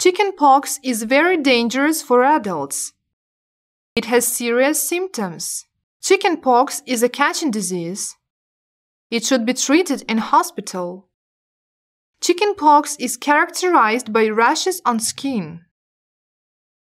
Chickenpox is very dangerous for adults. It has serious symptoms. Chickenpox is a catching disease. It should be treated in hospital. Chickenpox is characterized by rashes on skin.